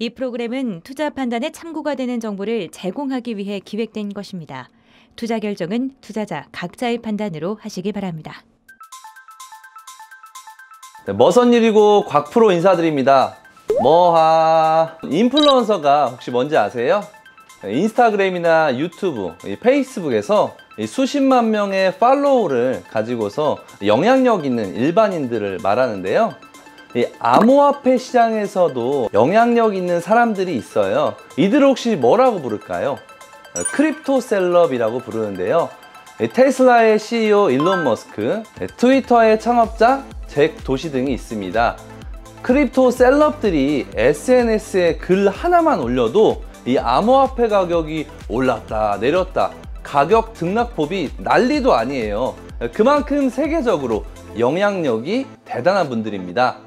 이 프로그램은 투자 판단에 참고가 되는 정보를 제공하기 위해 기획된 것입니다. 투자 결정은 투자자 각자의 판단으로 하시기 바랍니다. 네, 머선 일이고 곽프로 인사드립니다. 뭐하 인플루언서가 혹시 뭔지 아세요? 네, 인스타그램이나 유튜브, 페이스북에서 수십만 명의 팔로우를 가지고서 영향력 있는 일반인들을 말하는데요. 이 암호화폐 시장에서도 영향력 있는 사람들이 있어요 이들 혹시 뭐라고 부를까요? 어, 크립토 셀럽이라고 부르는데요 테슬라의 CEO 일론 머스크, 트위터의 창업자 잭 도시 등이 있습니다 크립토 셀럽들이 SNS에 글 하나만 올려도 이 암호화폐 가격이 올랐다 내렸다 가격 등락법이 난리도 아니에요 그만큼 세계적으로 영향력이 대단한 분들입니다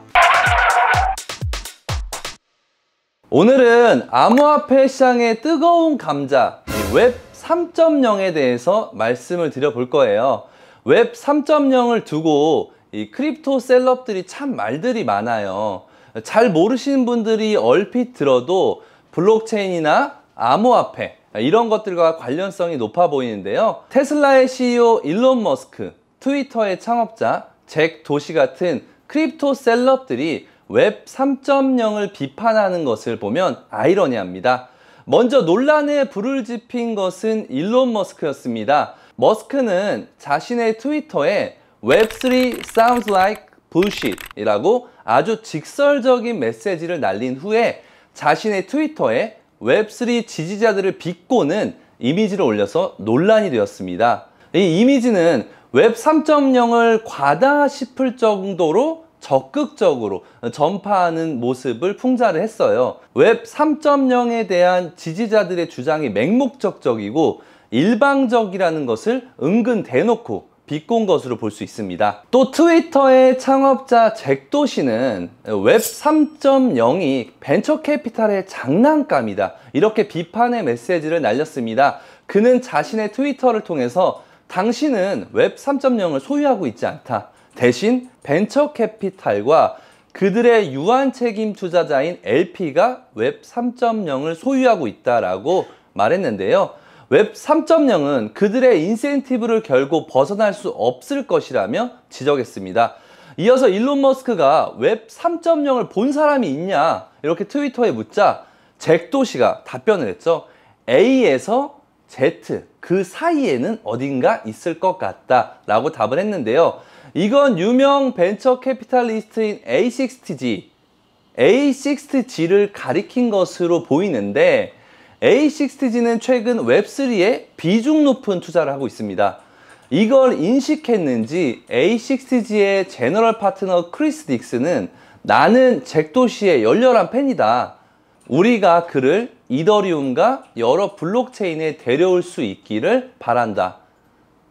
오늘은 암호화폐 시장의 뜨거운 감자 웹 3.0에 대해서 말씀을 드려볼 거예요 웹 3.0을 두고 이 크립토 셀럽들이 참 말들이 많아요 잘 모르시는 분들이 얼핏 들어도 블록체인이나 암호화폐 이런 것들과 관련성이 높아 보이는데요 테슬라의 CEO 일론 머스크 트위터의 창업자 잭 도시 같은 크립토 셀럽들이 웹 3.0을 비판하는 것을 보면 아이러니합니다. 먼저 논란에 불을 지핀 것은 일론 머스크였습니다. 머스크는 자신의 트위터에 웹 3 sounds like bullshit 이라고 아주 직설적인 메시지를 날린 후에 자신의 트위터에 웹 3 지지자들을 비꼬는 이미지를 올려서 논란이 되었습니다. 이 이미지는 웹 3.0을 과다 싶을 정도로 적극적으로 전파하는 모습을 풍자를 했어요. 웹 3.0에 대한 지지자들의 주장이 맹목적적이고 일방적이라는 것을 은근 대놓고 비꼰 것으로 볼 수 있습니다. 또 트위터의 창업자 잭도 씨는 웹 3.0이 벤처 캐피탈의 장난감이다. 이렇게 비판의 메시지를 날렸습니다. 그는 자신의 트위터를 통해서 당신은 웹 3.0을 소유하고 있지 않다. 대신 벤처 캐피탈과 그들의 유한 책임 투자자인 LP가 웹 3.0을 소유하고 있다라고 말했는데요. 웹 3.0은 그들의 인센티브를 결국 벗어날 수 없을 것이라며 지적했습니다. 이어서 일론 머스크가 웹 3.0을 본 사람이 있냐 이렇게 트위터에 묻자 잭도시가 답변을 했죠. A에서 Z 그 사이에는 어딘가 있을 것 같다 라고 답을 했는데요. 이건 유명 벤처 캐피탈리스트인 A60G, A60G를 가리킨 것으로 보이는데 A60G는 최근 웹3에 비중 높은 투자를 하고 있습니다. 이걸 인식했는지 A60G의 제너럴 파트너 크리스 딕스는 나는 잭도시의 열렬한 팬이다. 우리가 그를 이더리움과 여러 블록체인에 데려올 수 있기를 바란다.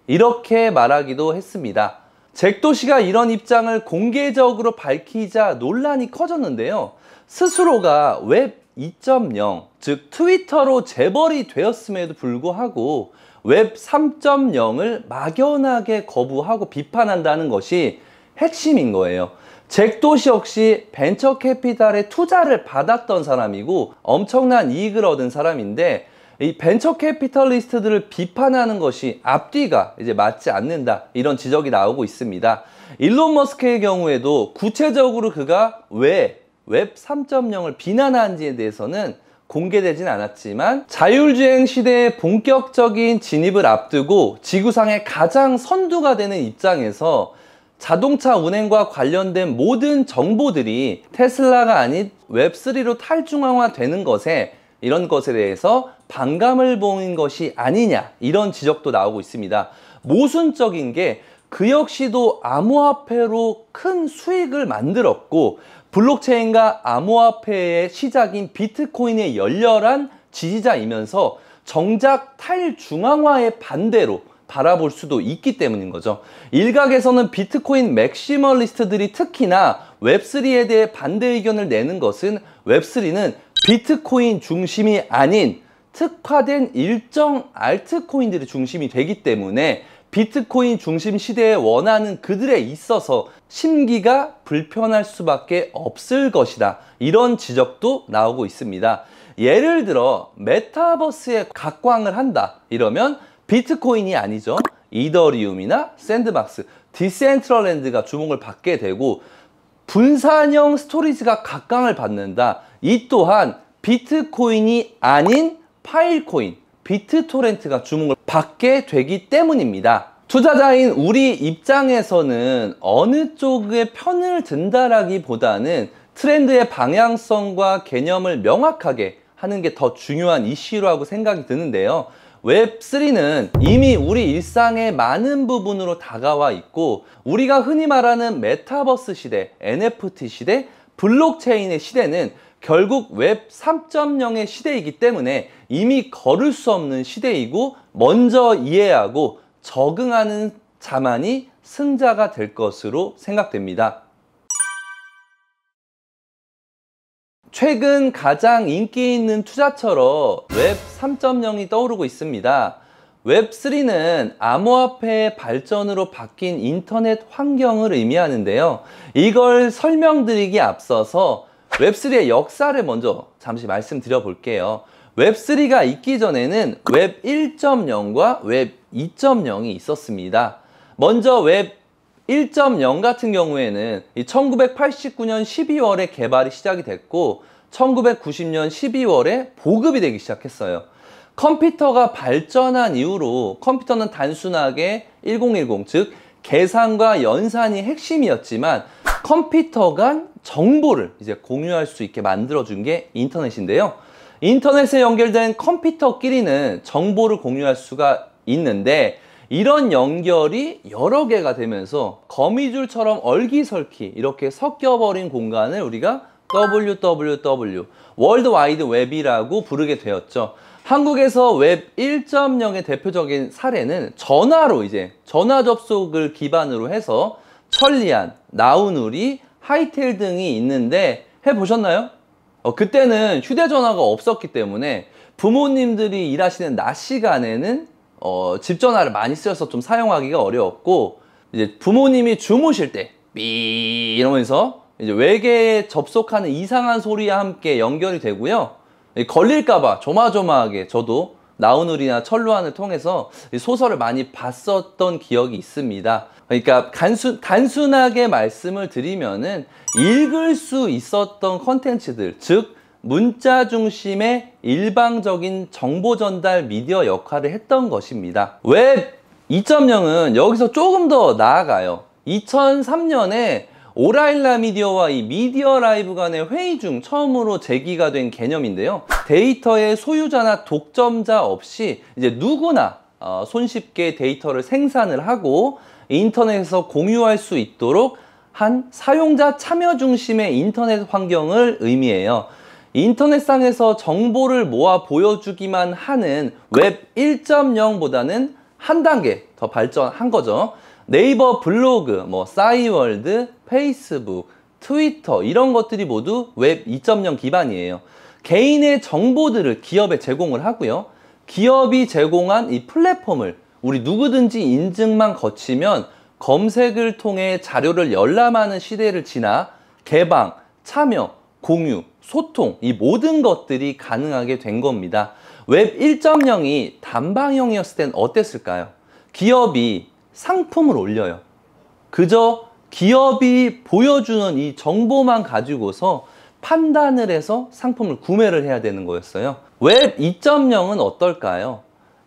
이렇게 말하기도 했습니다. 잭도 시가 이런 입장을 공개적으로 밝히자 논란이 커졌는데요. 스스로가 웹 2.0, 즉 트위터로 재벌이 되었음에도 불구하고 웹 3.0을 막연하게 거부하고 비판한다는 것이 핵심인 거예요. 잭도 시 역시 벤처 캐피탈의 투자를 받았던 사람이고 엄청난 이익을 얻은 사람인데 이 벤처 캐피털리스트들을 비판하는 것이 앞뒤가 이제 맞지 않는다 이런 지적이 나오고 있습니다. 일론 머스크의 경우에도 구체적으로 그가 왜 웹 3.0을 비난한지에 대해서는 공개되진 않았지만 자율주행 시대의 본격적인 진입을 앞두고 지구상의 가장 선두가 되는 입장에서 자동차 운행과 관련된 모든 정보들이 테슬라가 아닌 웹3로 탈중앙화되는 것에 이런 것에 대해서 반감을 보인 것이 아니냐 이런 지적도 나오고 있습니다. 모순적인 게 그 역시도 암호화폐로 큰 수익을 만들었고 블록체인과 암호화폐의 시작인 비트코인의 열렬한 지지자이면서 정작 탈중앙화의 반대로 바라볼 수도 있기 때문인 거죠. 일각에서는 비트코인 맥시멀리스트들이 특히나 웹3에 대해 반대 의견을 내는 것은 웹3는 비트코인 중심이 아닌 특화된 일정 알트코인들이 중심이 되기 때문에 비트코인 중심 시대에 원하는 그들에 있어서 심기가 불편할 수밖에 없을 것이다. 이런 지적도 나오고 있습니다. 예를 들어 메타버스에 각광을 한다. 이러면 비트코인이 아니죠. 이더리움이나 샌드박스, 디센트럴랜드가 주목을 받게 되고 분산형 스토리지가 각광을 받는다. 이 또한 비트코인이 아닌 파일코인, 비트토렌트가 주목을 받게 되기 때문입니다. 투자자인 우리 입장에서는 어느 쪽의 편을 든다라기보다는 트렌드의 방향성과 개념을 명확하게 하는 게 더 중요한 이슈라고 생각이 드는데요. 웹3는 이미 우리 일상의 많은 부분으로 다가와 있고 우리가 흔히 말하는 메타버스 시대, NFT 시대, 블록체인의 시대는 결국 웹 3.0의 시대이기 때문에 이미 걸을 수 없는 시대이고 먼저 이해하고 적응하는 자만이 승자가 될 것으로 생각됩니다. 최근 가장 인기 있는 투자처로 웹 3.0이 떠오르고 있습니다. 웹3는 암호화폐의 발전으로 바뀐 인터넷 환경을 의미하는데요. 이걸 설명드리기 앞서서 웹3의 역사를 먼저 잠시 말씀드려 볼게요. 웹3가 있기 전에는 웹 1.0과 웹 2.0이 있었습니다. 먼저 웹 1.0 같은 경우에는 1989년 12월에 개발이 시작이 됐고 1990년 12월에 보급이 되기 시작했어요. 컴퓨터가 발전한 이후로 컴퓨터는 단순하게 1010, 즉 계산과 연산이 핵심이었지만 컴퓨터 간 정보를 이제 공유할 수 있게 만들어준 게 인터넷인데요. 인터넷에 연결된 컴퓨터끼리는 정보를 공유할 수가 있는데 이런 연결이 여러 개가 되면서 거미줄처럼 얼기설기 이렇게 섞여버린 공간을 우리가 WWW 월드와이드 웹이라고 부르게 되었죠. 한국에서 웹 1.0의 대표적인 사례는 전화로 이제 전화 접속을 기반으로 해서 천리안, 나우누리, 하이텔 등이 있는데 해보셨나요? 어, 그때는 휴대전화가 없었기 때문에 부모님들이 일하시는 낮 시간에는 어, 집 전화를 많이 쓰여서 좀 사용하기가 어려웠고 이제 부모님이 주무실 때 삐 이러면서 이제 외계에 접속하는 이상한 소리와 함께 연결이 되고요. 걸릴까봐 조마조마하게 저도 나우누리나 철로안을 통해서 소설을 많이 봤었던 기억이 있습니다. 그러니까 간순 단순하게 말씀을 드리면은 읽을 수 있었던 컨텐츠들, 즉 문자 중심의 일방적인 정보 전달 미디어 역할을 했던 것입니다. 웹 2.0은 여기서 조금 더 나아가요. 2003년에 오라일라 미디어와 이 미디어 라이브 간의 회의 중 처음으로 제기가 된 개념인데요. 데이터의 소유자나 독점자 없이 이제 누구나 어, 손쉽게 데이터를 생산을 하고 인터넷에서 공유할 수 있도록 한 사용자 참여 중심의 인터넷 환경을 의미해요. 인터넷상에서 정보를 모아 보여주기만 하는 웹 1.0보다는 한 단계 더 발전한 거죠. 네이버 블로그, 뭐 싸이월드, 페이스북, 트위터 이런 것들이 모두 웹 2.0 기반이에요. 개인의 정보들을 기업에 제공을 하고요. 기업이 제공한 이 플랫폼을 우리 누구든지 인증만 거치면 검색을 통해 자료를 열람하는 시대를 지나 개방, 참여, 공유, 소통 이 모든 것들이 가능하게 된 겁니다. 웹 1.0이 단방형이었을 땐 어땠을까요? 기업이 상품을 올려요. 그저 기업이 보여주는 이 정보만 가지고서 판단을 해서 상품을 구매를 해야 되는 거였어요. 웹 2.0은 어떨까요?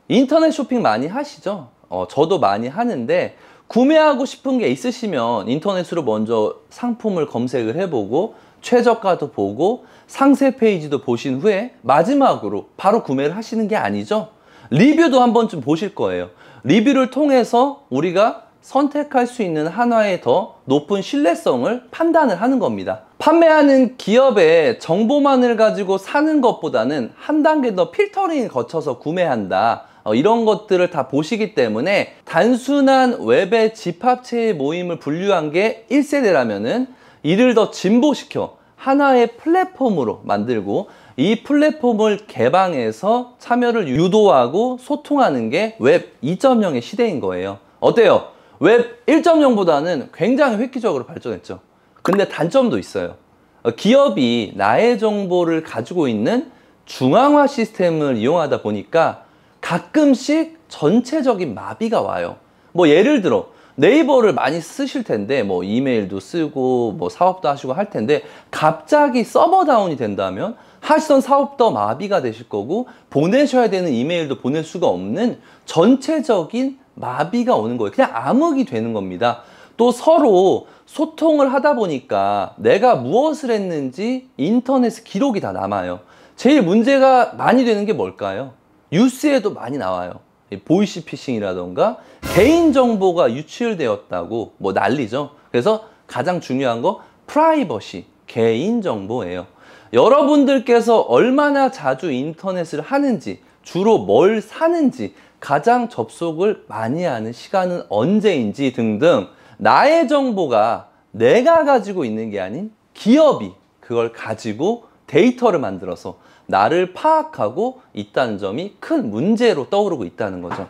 인터넷 쇼핑 많이 하시죠? 어, 저도 많이 하는데 구매하고 싶은 게 있으시면 인터넷으로 먼저 상품을 검색을 해보고 최저가도 보고 상세 페이지도 보신 후에 마지막으로 바로 구매를 하시는 게 아니죠? 리뷰도 한 번쯤 보실 거예요. 리뷰를 통해서 우리가 선택할 수 있는 한화의 더 높은 신뢰성을 판단을 하는 겁니다. 판매하는 기업의 정보만을 가지고 사는 것보다는 한 단계 더 필터링 거쳐서 구매한다. 어, 이런 것들을 다 보시기 때문에 단순한 웹의 집합체의 모임을 분류한 게 1세대라면은 이를 더 진보시켜 하나의 플랫폼으로 만들고 이 플랫폼을 개방해서 참여를 유도하고 소통하는 게 웹 2.0의 시대인 거예요. 어때요? 웹 1.0보다는 굉장히 획기적으로 발전했죠. 근데 단점도 있어요. 어, 기업이 나의 정보를 가지고 있는 중앙화 시스템을 이용하다 보니까 가끔씩 전체적인 마비가 와요. 뭐 예를 들어 네이버를 많이 쓰실 텐데 뭐 이메일도 쓰고 뭐 사업도 하시고 할 텐데 갑자기 서버 다운이 된다면 하시던 사업도 마비가 되실 거고 보내셔야 되는 이메일도 보낼 수가 없는 전체적인 마비가 오는 거예요. 그냥 암흑이 되는 겁니다. 또 서로 소통을 하다 보니까 내가 무엇을 했는지 인터넷에 기록이 다 남아요. 제일 문제가 많이 되는 게 뭘까요? 뉴스에도 많이 나와요. 보이시 피싱이라던가 개인정보가 유출되었다고 뭐 난리죠. 그래서 가장 중요한 거 프라이버시, 개인정보예요. 여러분들께서 얼마나 자주 인터넷을 하는지 주로 뭘 사는지 가장 접속을 많이 하는 시간은 언제인지 등등 나의 정보가 내가 가지고 있는 게 아닌 기업이 그걸 가지고 데이터를 만들어서 나를 파악하고 있다는 점이 큰 문제로 떠오르고 있다는 거죠.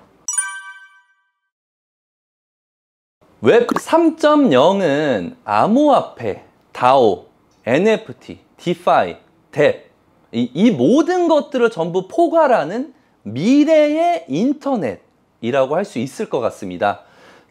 웹 3.0은 암호화폐, DAO, NFT, 디파이, i 이, 이 모든 것들을 전부 포괄하는 미래의 인터넷이라고 할 수 있을 것 같습니다.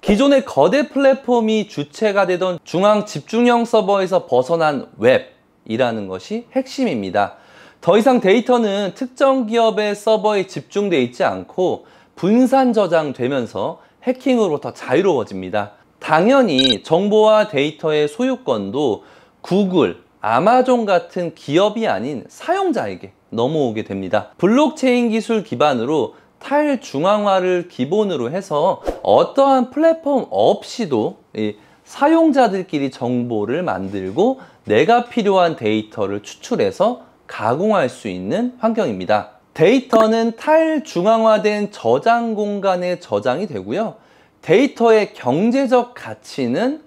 기존의 거대 플랫폼이 주체가 되던 중앙 집중형 서버에서 벗어난 웹이라는 것이 핵심입니다. 더 이상 데이터는 특정 기업의 서버에 집중되어 있지 않고 분산 저장되면서 해킹으로 더 자유로워집니다. 당연히 정보와 데이터의 소유권도 구글, 아마존 같은 기업이 아닌 사용자에게 넘어오게 됩니다. 블록체인 기술 기반으로 탈중앙화를 기본으로 해서 어떠한 플랫폼 없이도 사용자들끼리 정보를 만들고 내가 필요한 데이터를 추출해서 가공할 수 있는 환경입니다. 데이터는 탈중앙화된 저장 공간에 저장이 되고요. 데이터의 경제적 가치는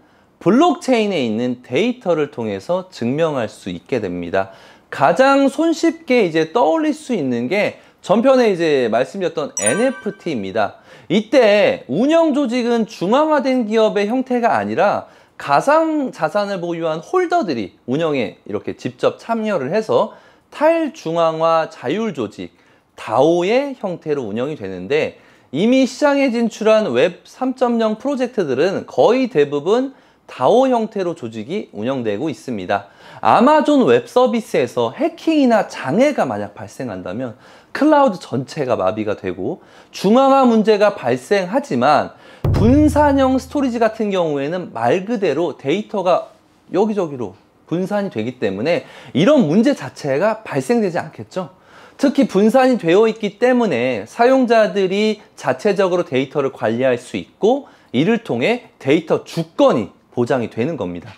블록체인에 있는 데이터를 통해서 증명할 수 있게 됩니다. 가장 손쉽게 이제 떠올릴 수 있는 게 전편에 이제 말씀드렸던 NFT입니다. 이때 운영 조직은 중앙화된 기업의 형태가 아니라 가상 자산을 보유한 홀더들이 운영에 이렇게 직접 참여를 해서 탈중앙화 자율조직, 다오의 형태로 운영이 되는데 이미 시장에 진출한 웹 3.0 프로젝트들은 거의 대부분 다오 형태로 조직이 운영되고 있습니다. 아마존 웹 서비스에서 해킹이나 장애가 만약 발생한다면 클라우드 전체가 마비가 되고 중앙화 문제가 발생하지만 분산형 스토리지 같은 경우에는 말 그대로 데이터가 여기저기로 분산이 되기 때문에 이런 문제 자체가 발생되지 않겠죠. 특히 분산이 되어 있기 때문에 사용자들이 자체적으로 데이터를 관리할 수 있고 이를 통해 데이터 주권이 보장이 되는 겁니다.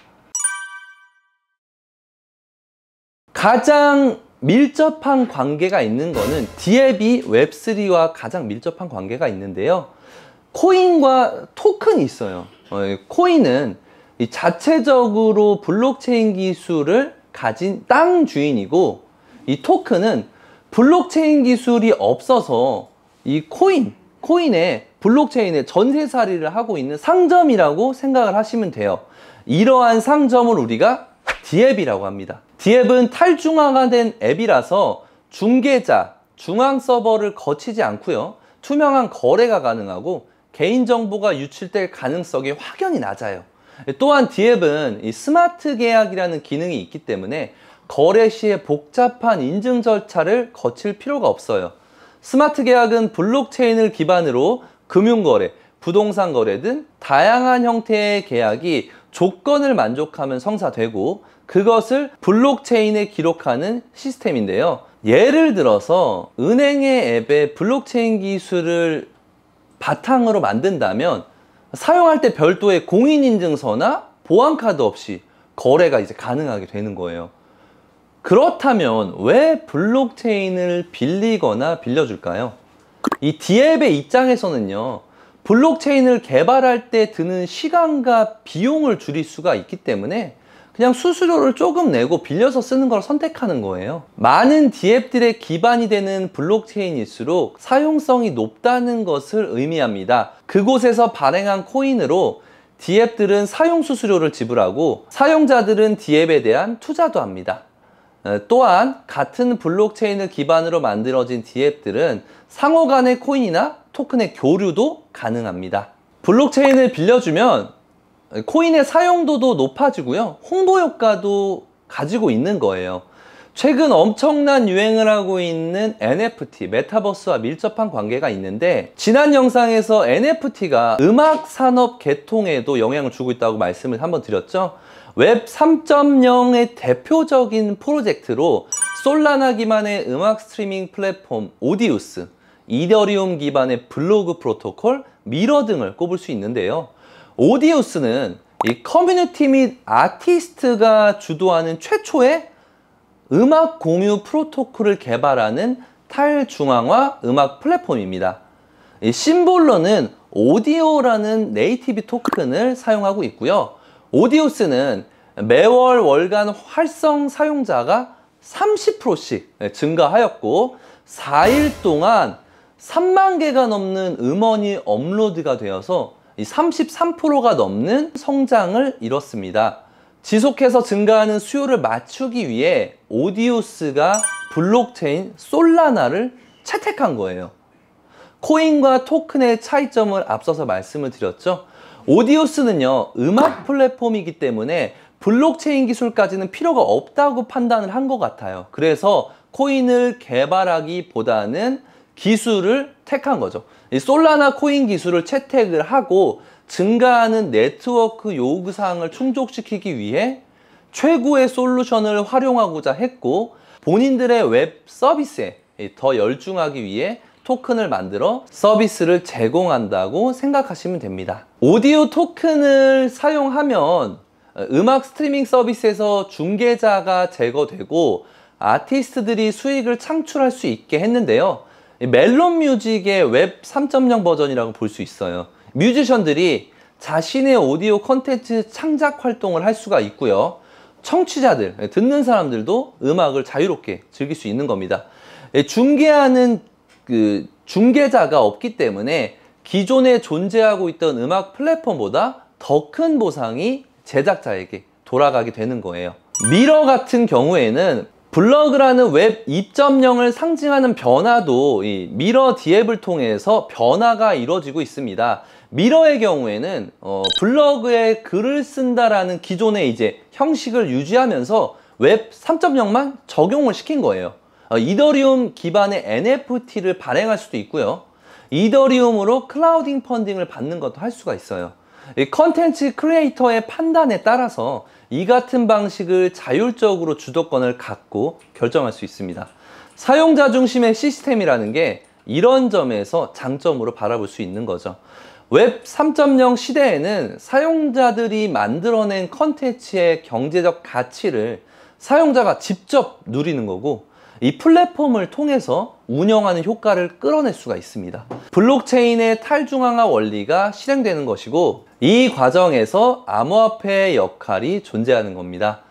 가장 밀접한 관계가 있는 것은 DLB 웹3와 가장 밀접한 관계가 있는데요. 코인과 토큰이 있어요. 어, 코인은 자체적으로 블록체인 기술을 가진 땅 주인이고 이 토큰은 블록체인 기술이 없어서 이 코인, 코인에 블록체인의 전세살이를 하고 있는 상점이라고 생각을 하시면 돼요. 이러한 상점을 우리가 디앱이라고 합니다. 디앱은 탈중앙화 된 앱이라서 중개자, 중앙 서버를 거치지 않고요. 투명한 거래가 가능하고 개인정보가 유출될 가능성이 확연히 낮아요. 또한 디앱은 스마트 계약이라는 기능이 있기 때문에 거래 시에 복잡한 인증 절차를 거칠 필요가 없어요. 스마트 계약은 블록체인을 기반으로 금융거래, 부동산 거래 등 다양한 형태의 계약이 조건을 만족하면 성사되고 그것을 블록체인에 기록하는 시스템인데요. 예를 들어서 은행의 앱에 블록체인 기술을 바탕으로 만든다면 사용할 때 별도의 공인인증서나 보안카드 없이 거래가 이제 가능하게 되는 거예요. 그렇다면 왜 블록체인을 빌리거나 빌려줄까요? 이 디앱의 입장에서는요 블록체인을 개발할 때 드는 시간과 비용을 줄일 수가 있기 때문에 그냥 수수료를 조금 내고 빌려서 쓰는 걸 선택하는 거예요 많은 디앱들의 기반이 되는 블록체인일수록 사용성이 높다는 것을 의미합니다 그곳에서 발행한 코인으로 디앱들은 사용 수수료를 지불하고 사용자들은 디앱에 대한 투자도 합니다 어, 또한 같은 블록체인을 기반으로 만들어진 디앱들은 상호 간의 코인이나 토큰의 교류도 가능합니다. 블록체인을 빌려주면 코인의 사용도도 높아지고요. 홍보 효과도 가지고 있는 거예요. 최근 엄청난 유행을 하고 있는 NFT, 메타버스와 밀접한 관계가 있는데 지난 영상에서 NFT가 음악 산업 개통에도 영향을 주고 있다고 말씀을 한번 드렸죠. 웹 3.0의 대표적인 프로젝트로 솔라나 기반의 음악 스트리밍 플랫폼 오디우스, 이더리움 기반의 블로그 프로토콜, 미러 등을 꼽을 수 있는데요. 오디우스는 이 커뮤니티 및 아티스트가 주도하는 최초의 음악 공유 프로토콜을 개발하는 탈중앙화 음악 플랫폼입니다. 심볼러는 오디오라는 네이티브 토큰을 사용하고 있고요. 오디오스는 매월 월간 활성 사용자가 30%씩 증가하였고 4일 동안 3만 개가 넘는 음원이 업로드가 되어서 33%가 넘는 성장을 이뤘습니다. 지속해서 증가하는 수요를 맞추기 위해 오디오스가 블록체인 솔라나를 채택한 거예요. 코인과 토큰의 차이점을 앞서서 말씀을 드렸죠. 오디오스는요 음악 플랫폼이기 때문에 블록체인 기술까지는 필요가 없다고 판단을 한 것 같아요 그래서 코인을 개발하기보다는 기술을 택한 거죠 솔라나 코인 기술을 채택을 하고 증가하는 네트워크 요구사항을 충족시키기 위해 최고의 솔루션을 활용하고자 했고 본인들의 웹 서비스에 더 열중하기 위해 토큰을 만들어 서비스를 제공한다고 생각하시면 됩니다 오디오 토큰을 사용하면 어, 음악 스트리밍 서비스에서 중개자가 제거되고 아티스트들이 수익을 창출할 수 있게 했는데요. 멜론 뮤직의 웹 3.0 버전이라고 볼 수 있어요. 뮤지션들이 자신의 오디오 컨텐츠 창작 활동을 할 수가 있고요. 청취자들, 예, 듣는 사람들도 음악을 자유롭게 즐길 수 있는 겁니다. 예, 중개하는 그 중개자가 없기 때문에 기존에 존재하고 있던 음악 플랫폼보다 더 큰 보상이 제작자에게 돌아가게 되는 거예요. 미러 같은 경우에는 블로그라는 웹 2.0을 상징하는 변화도 이 미러 디앱을 통해서 변화가 이루어지고 있습니다. 미러의 경우에는 어, 블로그에 글을 쓴다라는 기존의 이제 형식을 유지하면서 웹 3.0만 적용을 시킨 거예요. 어, 이더리움 기반의 NFT를 발행할 수도 있고요. 이더리움으로 클라우딩 펀딩을 받는 것도 할 수가 있어요. 컨텐츠 크리에이터의 판단에 따라서 이 같은 방식을 자율적으로 주도권을 갖고 결정할 수 있습니다. 사용자 중심의 시스템이라는 게 이런 점에서 장점으로 바라볼 수 있는 거죠. 웹 3.0 시대에는 사용자들이 만들어낸 컨텐츠의 경제적 가치를 사용자가 직접 누리는 거고 이 플랫폼을 통해서 운영하는 효과를 끌어낼 수가 있습니다. 블록체인의 탈중앙화 원리가 실행되는 것이고 이 과정에서 암호화폐의 역할이 존재하는 겁니다.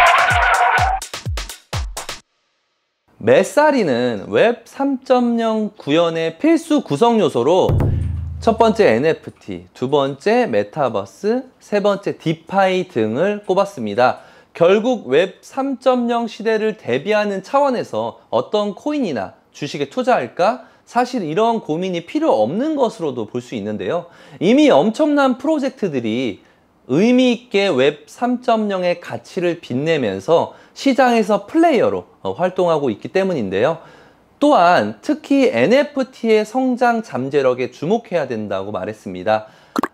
메사리는 웹 3.0 구현의 필수 구성 요소로 첫 번째 NFT, 두 번째 메타버스, 세 번째 디파이 등을 꼽았습니다. 결국 웹 3.0 시대를 대비하는 차원에서 어떤 코인이나 주식에 투자할까? 사실 이런 고민이 필요 없는 것으로도 볼 수 있는데요. 이미 엄청난 프로젝트들이 의미 있게 웹 3.0의 가치를 빛내면서 시장에서 플레이어로 어, 활동하고 있기 때문인데요. 또한 특히 NFT의 성장 잠재력에 주목해야 된다고 말했습니다.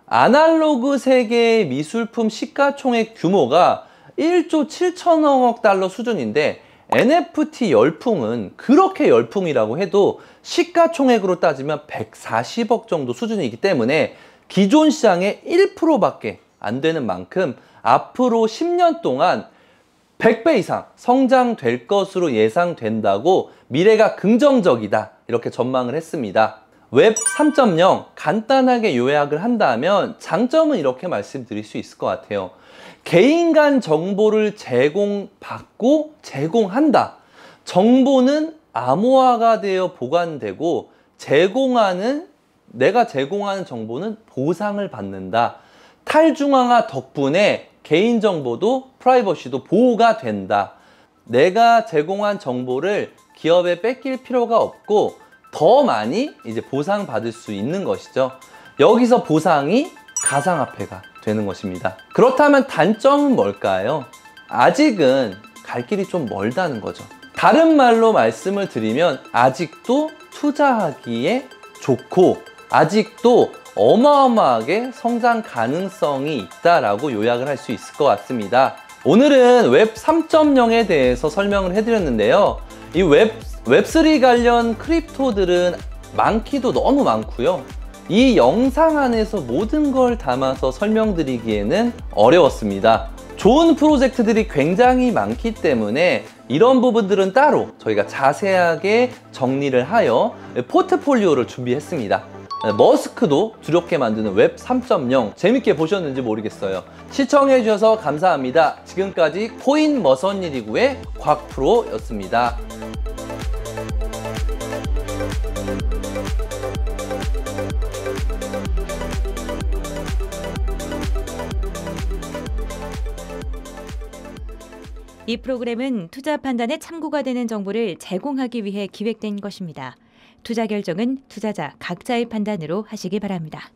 아날로그 세계의 미술품 시가총액 규모가 1조 7천억 달러 수준인데 NFT 열풍은 그렇게 열풍이라고 해도 시가총액으로 따지면 140억 정도 수준이기 때문에 기존 시장의 1%밖에 안 되는 만큼 앞으로 10년 동안 100배 이상 성장될 것으로 예상된다고 미래가 긍정적이다 이렇게 전망을 했습니다. 웹 3.0 간단하게 요약을 한다면 장점은 이렇게 말씀드릴 수 있을 것 같아요. 개인 간 정보를 제공받고 제공한다. 정보는 암호화가 되어 보관되고 제공하는 내가 제공하는 정보는 보상을 받는다. 탈중앙화 덕분에 개인정보도 프라이버시도 보호가 된다. 내가 제공한 정보를 기업에 뺏길 필요가 없고 더 많이 이제 보상받을 수 있는 것이죠. 여기서 보상이 가상화폐가 되는 것입니다. 그렇다면 단점은 뭘까요? 아직은 갈 길이 좀 멀다는 거죠. 다른 말로 말씀을 드리면 아직도 투자하기에 좋고 아직도 어마어마하게 성장 가능성이 있다라고 요약을 할 수 있을 것 같습니다. 오늘은 웹 3.0에 대해서 설명을 해드렸는데요. 이 웹, 웹3 관련 크립토들은 많기도 너무 많고요. 이 영상 안에서 모든 걸 담아서 설명드리기에는 어려웠습니다. 좋은 프로젝트들이 굉장히 많기 때문에 이런 부분들은 따로 저희가 자세하게 정리를 하여 포트폴리오를 준비했습니다. 머스크도 두렵게 만드는 웹 3.0 재밌게 보셨는지 모르겠어요. 시청해 주셔서 감사합니다. 지금까지 코인 머선일이구의 곽프로였습니다. 이 프로그램은 투자 판단에 참고가 되는 정보를 제공하기 위해 기획된 것입니다. 투자 결정은 투자자 각자의 판단으로 하시기 바랍니다.